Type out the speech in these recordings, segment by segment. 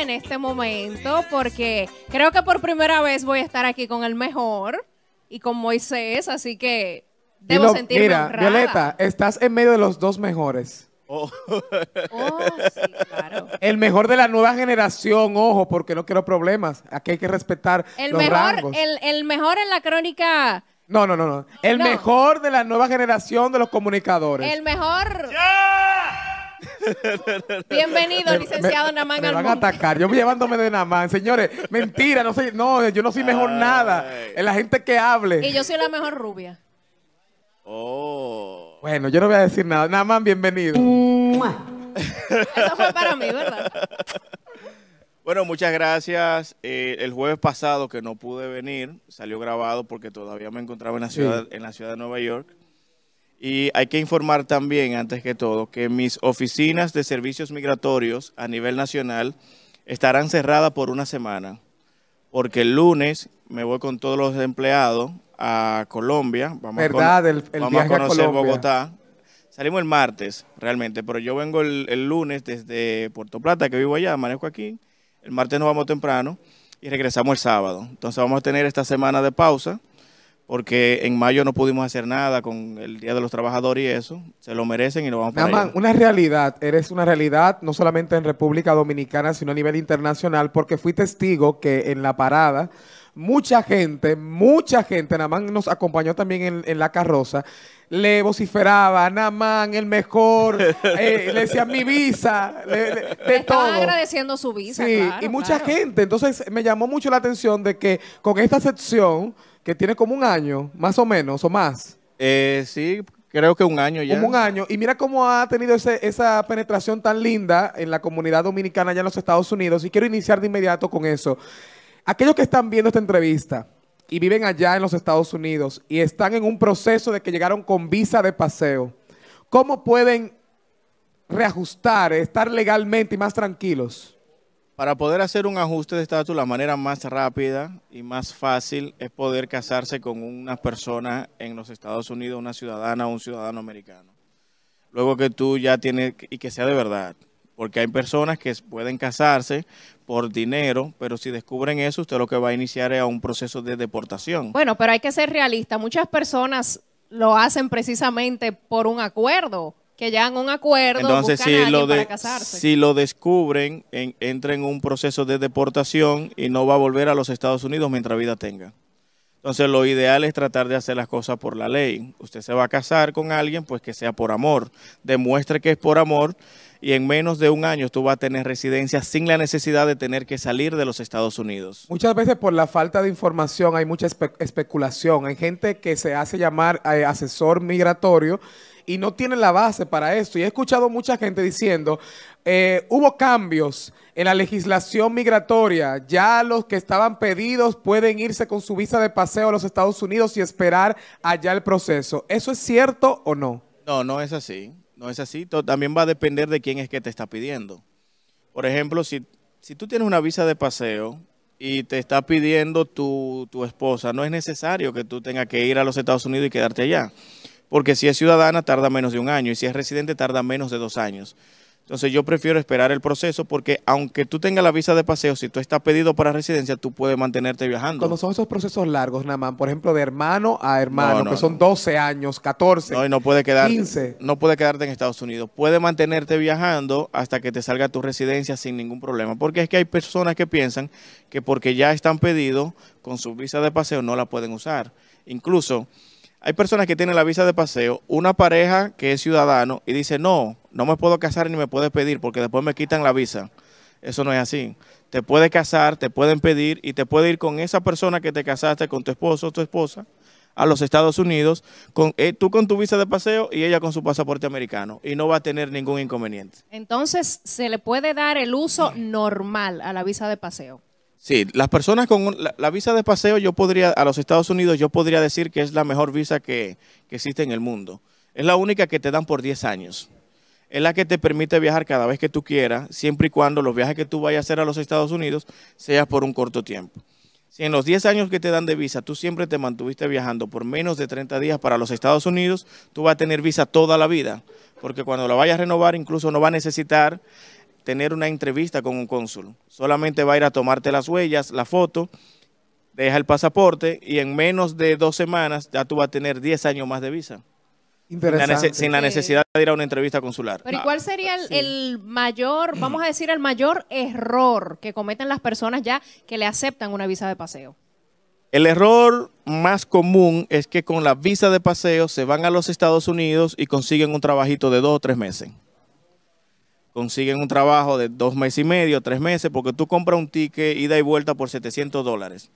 en este momento porque creo que por primera vez voy a estar aquí con el mejor y con Moisés, así que debo sentirme sentirme mira, Violeta, estás en medio de los dos mejores. Oh. oh. sí, claro. El mejor de la nueva generación, ojo, porque no quiero problemas. Aquí hay que respetar el los mejor, rangos. El, mejor en la crónica no, no, no, no. El mejor de la nueva generación de los comunicadores. El mejor. Bienvenido, licenciado Namán. Me van a atacar. Yo llevándome de Namán. Señores, mentira, no soy, no, yo no soy mejor nada. Es la gente que hable. Y yo soy la mejor rubia. Oh. Bueno, yo no voy a decir nada. Namán, bienvenido. Eso fue para mí, ¿verdad? Bueno, muchas gracias. Eh, el jueves pasado que no pude venir, salió grabado porque todavía me encontraba en la ciudad, en la ciudad de Nueva York. Y hay que informar también, antes que todo, que mis oficinas de servicios migratorios a nivel nacional estarán cerradas por una semana, porque el lunes me voy con todos los empleados a Colombia. Vamos ¿Verdad? A, el, a conocer Bogotá. Salimos el martes, realmente, pero yo vengo el, lunes desde Puerto Plata, que vivo allá, manejo aquí. El martes nos vamos temprano y regresamos el sábado. Entonces vamos a tener esta semana de pausa porque en mayo no pudimos hacer nada con el Día de los Trabajadores y eso, se lo merecen y lo vamos a Namán, una realidad, eres una realidad no solamente en República Dominicana, sino a nivel internacional, porque fui testigo que en la parada mucha gente, mucha gente, Namán nos acompañó también en, la carroza, le vociferaba, Namán, el mejor, eh, le decían mi visa, le, estaba agradeciendo su visa. y mucha gente. Entonces me llamó mucho la atención de que con esta sección que tiene como un año, más o menos, o más. Eh, sí, creo que un año ya. Como un año. Y mira cómo ha tenido esa penetración tan linda en la comunidad dominicana allá en los Estados Unidos. Y quiero iniciar de inmediato con eso. Aquellos que están viendo esta entrevista y viven allá en los Estados Unidos y están en un proceso de que llegaron con visa de paseo, ¿cómo pueden reajustar, estar legalmente y más tranquilos? Para poder hacer un ajuste de estatus, la manera más rápida y más fácil es poder casarse con una persona en los Estados Unidos, una ciudadana o un ciudadano americano. Luego que tú ya tienes, y que sea de verdad, porque hay personas que pueden casarse por dinero, pero si descubren eso, usted lo que va a iniciar es un proceso de deportación. Bueno, pero hay que ser realista. Muchas personas lo hacen precisamente por un acuerdo que llegan a un acuerdo Entonces, si lo para casarse. Si lo descubren, en, entra en un proceso de deportación y no va a volver a los Estados Unidos mientras vida tenga. Entonces, lo ideal es tratar de hacer las cosas por la ley. Usted se va a casar con alguien, pues que sea por amor. Demuestre que es por amor y en menos de un año tú vas a tener residencia sin la necesidad de tener que salir de los Estados Unidos. Muchas veces por la falta de información hay mucha especulación. Hay gente que se hace llamar eh, asesor migratorio y no tienen la base para eso. Y he escuchado mucha gente diciendo, eh, hubo cambios en la legislación migratoria. Ya los que estaban pedidos pueden irse con su visa de paseo a los Estados Unidos y esperar allá el proceso. ¿Eso es cierto o no? No, no es así. No es así. también va a depender de quién es que te está pidiendo. Por ejemplo, si, si tú tienes una visa de paseo y te está pidiendo tu, tu esposa, no es necesario que tú tengas que ir a los Estados Unidos y quedarte allá porque si es ciudadana tarda menos de un año y si es residente tarda menos de dos años. Entonces yo prefiero esperar el proceso porque aunque tú tengas la visa de paseo, si tú estás pedido para residencia, tú puedes mantenerte viajando. Cuando son esos procesos largos, más, por ejemplo, de hermano a hermano, que son 12 años, 14, no, no puede quedarte, 15. No puede quedarte en Estados Unidos. Puede mantenerte viajando hasta que te salga tu residencia sin ningún problema. Porque es que hay personas que piensan que porque ya están pedidos, con su visa de paseo no la pueden usar. Incluso hay personas que tienen la visa de paseo, una pareja que es ciudadano y dice, no, no me puedo casar ni me puedes pedir porque después me quitan la visa. Eso no es así. Te puedes casar, te pueden pedir y te puede ir con esa persona que te casaste, con tu esposo o tu esposa, a los Estados Unidos, con, eh, tú con tu visa de paseo y ella con su pasaporte americano y no va a tener ningún inconveniente. Entonces, se le puede dar el uso normal a la visa de paseo. Sí, las personas con la, visa de paseo, yo podría, a los Estados Unidos, yo podría decir que es la mejor visa que, existe en el mundo. Es la única que te dan por 10 años es la que te permite viajar cada vez que tú quieras, siempre y cuando los viajes que tú vayas a hacer a los Estados Unidos sean por un corto tiempo. Si en los 10 años que te dan de visa tú siempre te mantuviste viajando por menos de 30 días para los Estados Unidos, tú vas a tener visa toda la vida, porque cuando la vayas a renovar incluso no va a necesitar tener una entrevista con un cónsul. Solamente va a ir a tomarte las huellas, la foto, deja el pasaporte y en menos de dos semanas ya tú vas a tener 10 años más de visa. Sin, la necesidad de ir a una entrevista consular. Pero cuál sería el, el, mayor, vamos a decir, el mayor error que cometen las personas ya que le aceptan una visa de paseo? El error más común es que con la visa de paseo se van a los Estados Unidos y consiguen un trabajito de dos o tres meses consiguen un trabajo de dos meses y medio, tres meses, porque tú compras un ticket ida y vuelta por 700 dólares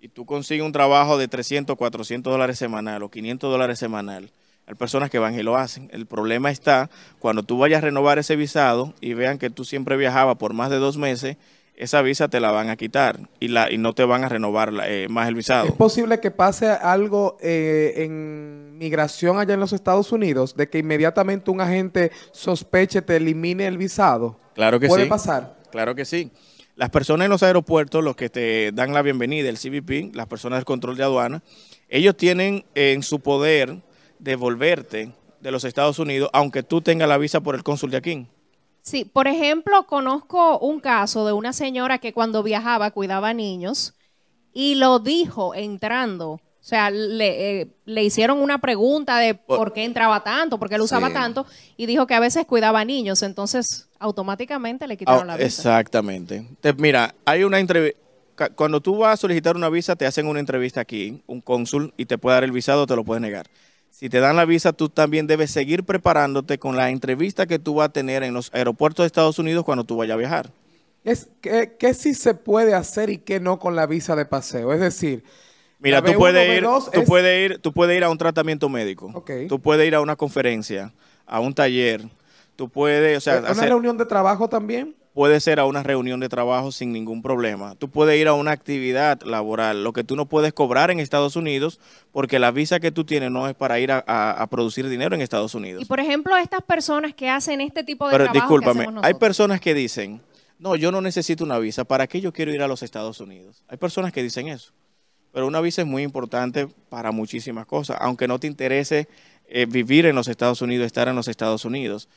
y tú consigues un trabajo de 300, 400 dólares semanal o 500 dólares semanal. Hay personas que van y lo hacen. El problema está cuando tú vayas a renovar ese visado y vean que tú siempre viajabas por más de dos meses esa visa te la van a quitar y, la, y no te van a renovar eh, más el visado. ¿Es posible que pase algo eh, en migración allá en los Estados Unidos de que inmediatamente un agente sospeche te elimine el visado? Claro que ¿Puede sí. ¿Puede pasar? Claro que sí. Las personas en los aeropuertos, los que te dan la bienvenida, el CBP, las personas del control de aduana, ellos tienen en su poder devolverte de los Estados Unidos, aunque tú tengas la visa por el cónsul de aquí. Sí, por ejemplo, conozco un caso de una señora que cuando viajaba cuidaba niños y lo dijo entrando. O sea, le, eh, hicieron una pregunta de por, qué entraba tanto, por qué lo usaba tanto, y dijo que a veces cuidaba niños, entonces automáticamente le quitaron ah, la visa. Exactamente. Te mira, hay una entrevista, cuando tú vas a solicitar una visa, te hacen una entrevista aquí, un cónsul, y te puede dar el visado o te lo puede negar si te dan la visa, tú también debes seguir preparándote con la entrevista que tú vas a tener en los aeropuertos de Estados Unidos cuando tú vayas a viajar. Es, ¿qué, ¿Qué sí se puede hacer y qué no con la visa de paseo? Es decir, Mira, tú, puedes ir, tú puedes ir, tú ir a un tratamiento médico. Tú puedes ir a una conferencia, a un taller. Tú puedes, ¿Una reunión de trabajo también? Puede ser a una reunión de trabajo sin ningún problema. Tú puedes ir a una actividad laboral, lo que tú no puedes cobrar en Estados Unidos, porque la visa que tú tienes no es para ir a, producir dinero en Estados Unidos. Y por ejemplo, estas personas que hacen este tipo de trabajo discúlpame, hay personas que dicen, no, yo no necesito una visa, ¿para qué yo quiero ir a los Estados Unidos? Hay personas que dicen eso. Pero una visa es muy importante para muchísimas cosas, aunque no te interese eh, vivir en los Estados Unidos, estar en los Estados Unidos.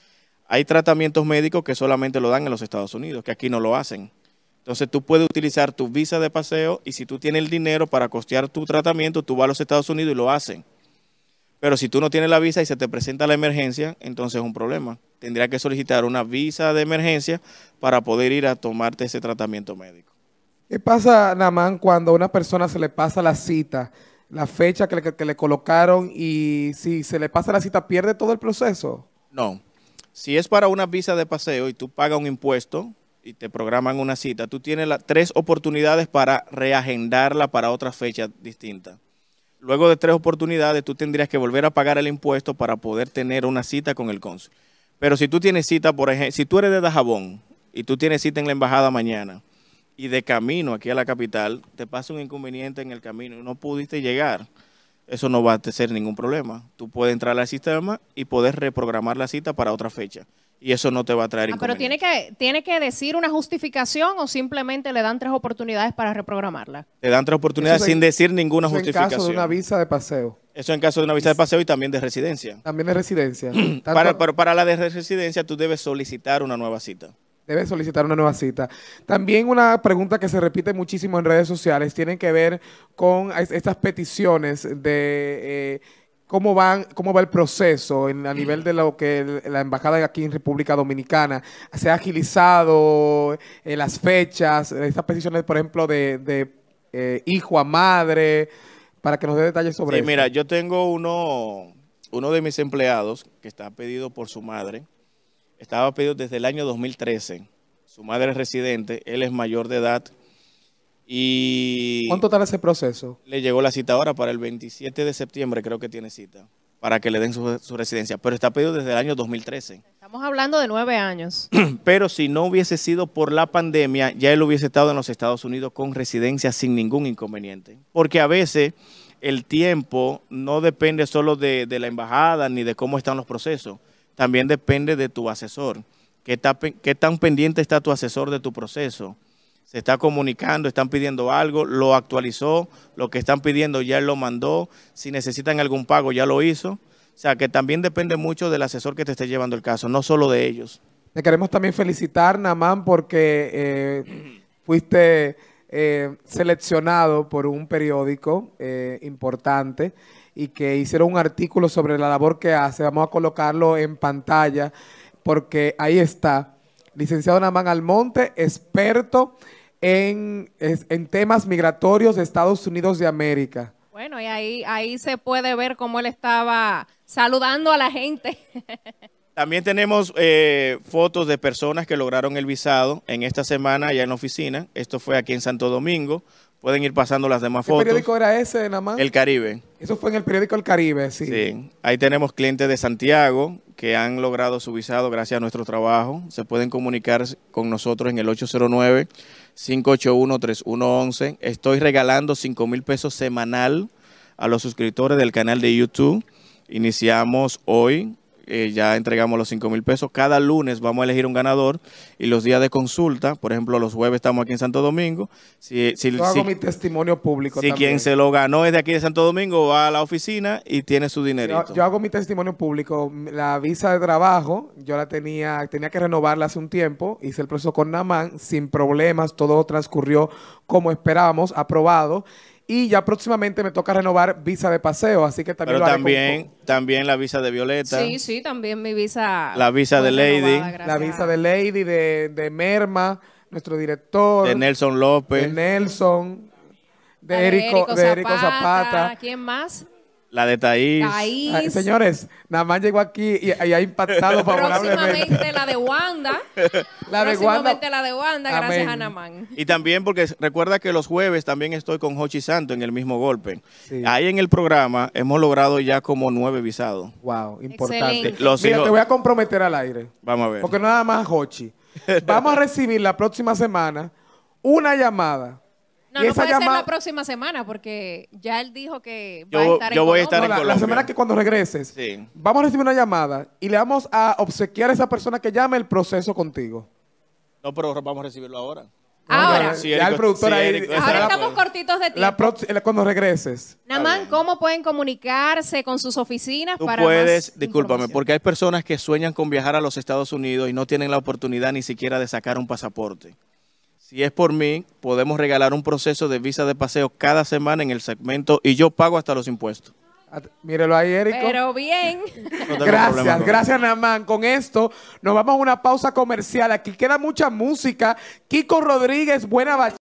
Hay tratamientos médicos que solamente lo dan en los Estados Unidos, que aquí no lo hacen. Entonces tú puedes utilizar tu visa de paseo y si tú tienes el dinero para costear tu tratamiento, tú vas a los Estados Unidos y lo hacen. Pero si tú no tienes la visa y se te presenta la emergencia, entonces es un problema. Tendría que solicitar una visa de emergencia para poder ir a tomarte ese tratamiento médico. ¿Qué pasa, Namán, cuando a una persona se le pasa la cita, la fecha que le, que le colocaron y si se le pasa la cita, pierde todo el proceso? No, si es para una visa de paseo y tú pagas un impuesto y te programan una cita, tú tienes las tres oportunidades para reagendarla para otra fecha distinta. Luego de tres oportunidades, tú tendrías que volver a pagar el impuesto para poder tener una cita con el cónsul. Pero si tú tienes cita, por ejemplo, si tú eres de Dajabón y tú tienes cita en la embajada mañana y de camino aquí a la capital, te pasa un inconveniente en el camino y no pudiste llegar, eso no va a ser ningún problema. Tú puedes entrar al sistema y poder reprogramar la cita para otra fecha. Y eso no te va a traer ah, Pero tiene que, tiene que decir una justificación o simplemente le dan tres oportunidades para reprogramarla. Le dan tres oportunidades sin decir ninguna justificación. En caso de una visa de paseo. Eso en caso de una visa de paseo y también de residencia. También de residencia. para la de residencia tú debes solicitar una nueva cita debe solicitar una nueva cita. También una pregunta que se repite muchísimo en redes sociales tiene que ver con estas peticiones de... Eh, cómo, van, cómo va el proceso a nivel de lo que la embajada aquí en República Dominicana se ha agilizado eh, las fechas, estas peticiones, por ejemplo, de, eh, hijo a madre, para que nos dé detalles sobre eso. Mira, yo tengo uno, uno de mis empleados que está pedido por su madre estaba pedido desde el año 2013. Su madre es residente, él es mayor de edad. Y ¿Cuánto tarda ese proceso? Le llegó la cita ahora para el 27 de septiembre, creo que tiene cita, para que le den su, residencia. Pero está pedido desde el año 2013. Estamos hablando de nueve años. Pero si no hubiese sido por la pandemia, ya él hubiese estado en los Estados Unidos con residencia sin ningún inconveniente. Porque a veces el tiempo no depende solo de la embajada ni de cómo están los procesos también depende de tu asesor. ¿Qué, tan pendiente está tu asesor de tu proceso? ¿Se está comunicando? ¿Están pidiendo algo? ¿Lo actualizó? ¿Lo que están pidiendo ya lo mandó? Si necesitan algún pago, ya lo hizo. O sea, que también depende mucho del asesor que te esté llevando el caso, no solo de ellos. Te queremos también felicitar, Namán, porque eh, fuiste eh, seleccionado por un periódico eh, importante y que hicieron un artículo sobre la labor que hace. Vamos a colocarlo en pantalla porque ahí está. Licenciado Namán Almonte, experto en, temas migratorios de Estados Unidos de América. Bueno, y ahí, ahí se puede ver cómo él estaba saludando a la gente. También tenemos eh, fotos de personas que lograron el visado en esta semana allá en la oficina. Esto fue aquí en Santo Domingo. Pueden ir pasando las demás fotos. El periódico era ese, nada más? El Caribe. Eso fue en el periódico El Caribe, sí. Sí. Ahí tenemos clientes de Santiago que han logrado su visado gracias a nuestro trabajo. Se pueden comunicar con nosotros en el 809-581-3111. Estoy regalando 5 mil pesos semanal a los suscriptores del canal de YouTube. Iniciamos hoy eh, ya entregamos los 5 mil pesos. Cada lunes vamos a elegir un ganador y los días de consulta, por ejemplo, los jueves estamos aquí en Santo Domingo. Si, eh, Yo hago mi testimonio público. Si quien se lo ganó es de aquí de Santo Domingo, va a la oficina y tiene su dinerito. Yo, hago mi testimonio público. La visa de trabajo, yo la tenía, tenía que renovarla hace un tiempo. Hice el proceso con Namán sin problemas, todo transcurrió como esperábamos, aprobado. Y ya próximamente me toca renovar visa de paseo, así que también Pero lo también, también la visa de Violeta. Sí, sí, también mi visa. La visa de Lady. la visa de Lady, de, Merma, nuestro director. De Nelson López. De Nelson. De, Erico, de Erico Zapata. ¿Quién más? La de Thaís. señores, Namán llegó aquí y, ha impactado favorablemente. Próximamente la de Wanda. la de Wanda. la de Wanda, gracias a Namán. Y también porque recuerda que los jueves también estoy con Hochi Santo en el mismo golpe. Ahí en el programa hemos logrado ya como nueve visados. Wow, importante. Los Mira, te voy a comprometer al aire. Vamos a ver. Porque nada más Hochi. Vamos a recibir la próxima semana una llamada no, puede ser la próxima semana porque ya él dijo que va a estar voy a estar en La semana que cuando regreses, vamos a recibir una llamada y le vamos a obsequiar a esa persona que llame el proceso contigo. No, pero vamos a recibirlo ahora. Ahora, ya el productor ahí, ahora estamos pues. cortitos de tiempo. cuando regreses. Namán, ¿cómo pueden comunicarse con sus oficinas Tú para puedes, discúlpame, porque hay personas que sueñan con viajar a los Estados Unidos y no tienen la oportunidad ni siquiera de sacar un pasaporte. Si es por mí, podemos regalar un proceso de visa de paseo cada semana en el segmento y yo pago hasta los impuestos. Mírelo ahí, Eric. Pero bien. gracias, gracias, Namán. Con esto nos vamos a una pausa comercial. Aquí queda mucha música. Kiko Rodríguez, buena bachata.